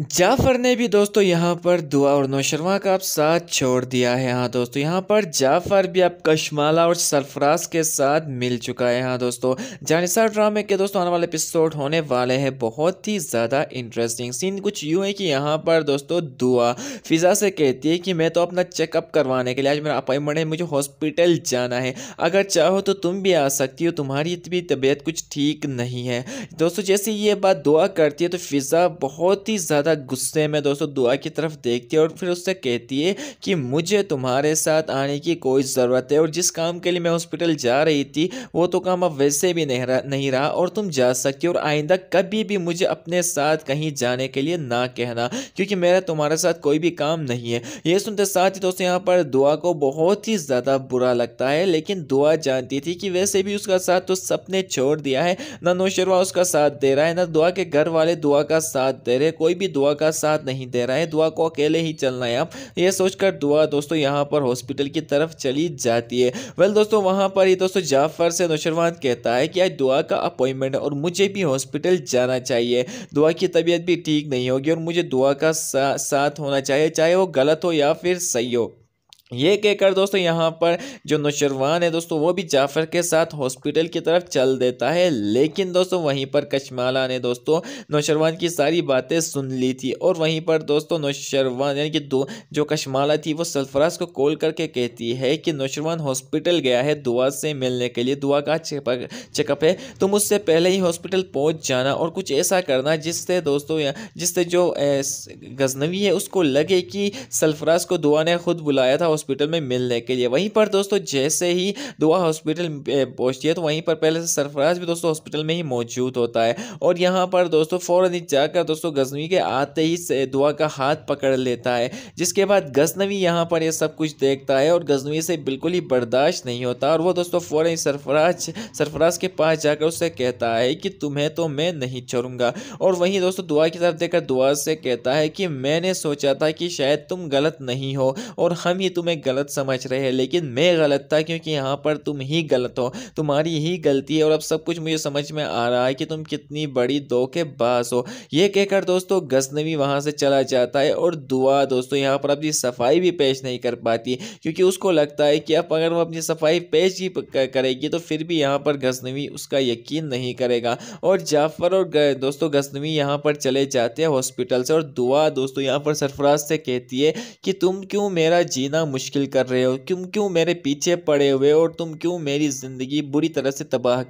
जाफर ने भी दोस्तों यहाँ पर दुआ और नौशरवा का आप साथ छोड़ दिया है हाँ दोस्तों यहाँ पर जाफर भी अब कशमाला और सरफराज के साथ मिल चुका है हाँ दोस्तों जानसार ड्रामे के दोस्तों आने वाले एपिसोड होने वाले हैं बहुत ही ज़्यादा इंटरेस्टिंग सीन कुछ यूँ है कि यहाँ पर दोस्तों दुआ फिज़ा से कहती है कि मैं तो अपना चेकअप करवाने के लिए आज मेरा अपॉइंटमेंट है मुझे हॉस्पिटल जाना है अगर चाहो तो तुम भी आ सकती हो तुम्हारी भी तबीयत कुछ ठीक नहीं है दोस्तों जैसे ये बात दुआ करती है तो फिज़ा बहुत ही ज़्यादा ज़्यादा गुस्से में दोस्तों दुआ की तरफ देखती है और फिर उससे कहती है कि मुझे तुम्हारे साथ आने की कोई ज़रूरत है और जिस काम के लिए मैं हॉस्पिटल जा रही थी वो तो काम अब वैसे भी नहीं रहा नहीं रहा और तुम जा सकती और आइंदा कभी भी मुझे अपने साथ कहीं जाने के लिए ना कहना क्योंकि मेरा तुम्हारे साथ कोई भी काम नहीं है ये सुनते साथ ही दोस्तों यहाँ पर दुआ को बहुत ही ज़्यादा बुरा लगता है लेकिन दुआ जानती थी कि वैसे भी उसका साथ तो सबने छोड़ दिया है ना नौशरवा उसका साथ दे रहा है ना दुआ के घर वाले दुआ का साथ दे रहे कोई भी दुआ का साथ नहीं दे रहा है दुआ को अकेले ही चलना है आप यह सोचकर दुआ दोस्तों यहाँ पर हॉस्पिटल की तरफ चली जाती है वेल दोस्तों वहाँ पर ही दोस्तों जाफर से नौशरवान कहता है कि आज दुआ का अपॉइंटमेंट है और मुझे भी हॉस्पिटल जाना चाहिए दुआ की तबीयत भी ठीक नहीं होगी और मुझे दुआ का सा, साथ होना चाहिए चाहे वो गलत हो या फिर सही हो ये कहकर दोस्तों यहाँ पर जो नौशरवान है दोस्तों वो भी जाफ़र के साथ हॉस्पिटल की तरफ चल देता है लेकिन दोस्तों वहीं पर कशमाला ने दोस्तों नौशरवान की सारी बातें सुन ली थी और वहीं पर दोस्तों नौशरवान यानी कि दो जो कशमाला थी वो सरफराज को कॉल करके कहती है कि नौशरवान हॉस्पिटल गया है दुआ से मिलने के लिए दुआ का चेकअप है तुम उससे पहले ही हॉस्पिटल पहुँच जाना और कुछ ऐसा करना जिससे दोस्तों जिससे जो गजनवी है उसको लगे कि सरफराज को दुआ ने खुद बुलाया था हॉस्पिटल में मिलने के लिए वहीं पर दोस्तों जैसे ही दुआ हॉस्पिटल पहुँचती है तो वहीं पर पहले से सरफराज भी दोस्तों हॉस्पिटल में ही मौजूद होता है और यहाँ पर दोस्तों फ़ौरन ही जाकर दोस्तों गजनवी के आते ही दुआ का हाथ पकड़ लेता है जिसके बाद गजनवी यहाँ पर यह सब कुछ देखता है और गजनवी से बिल्कुल ही बर्दाश्त नहीं होता और वह दोस्तों फ़ौर ही सरफराज सरफराज के पास जाकर उससे कहता है कि तुम्हें तो मैं नहीं छोड़ूंगा और वहीं दोस्तों दुआ की तरफ देखकर दुआ से कहता है कि मैंने सोचा था कि शायद तुम गलत नहीं हो और हम ही तुम्हें तुम्हें गलत समझ रहे हैं लेकिन मैं गलत था क्योंकि यहाँ पर तुम ही गलत हो तुम्हारी ही गलती है और अब सब कुछ मुझे समझ में आ रहा है कि तुम कितनी बड़ी बास हो यह कहकर दोस्तों गजनवी वहाँ से चला जाता है और दुआ दोस्तों यहाँ पर अपनी सफाई भी पेश नहीं कर पाती क्योंकि उसको लगता है कि अब अगर वो अपनी सफाई पेश ही करेगी तो फिर भी यहाँ पर गजनवी उसका यकीन नहीं करेगा और जाफर और दोस्तों गजनवी यहाँ पर चले जाते हैं हॉस्पिटल से और दुआ दोस्तों यहाँ पर सरफराज से कहती है कि तुम क्यों मेरा जीना मुश्किल मुश्किल कर रहे हो तुम क्यों मेरे पीछे पड़े हुए और तुम क्यों मेरी ज़िंदगी बुरी तरह से तबाह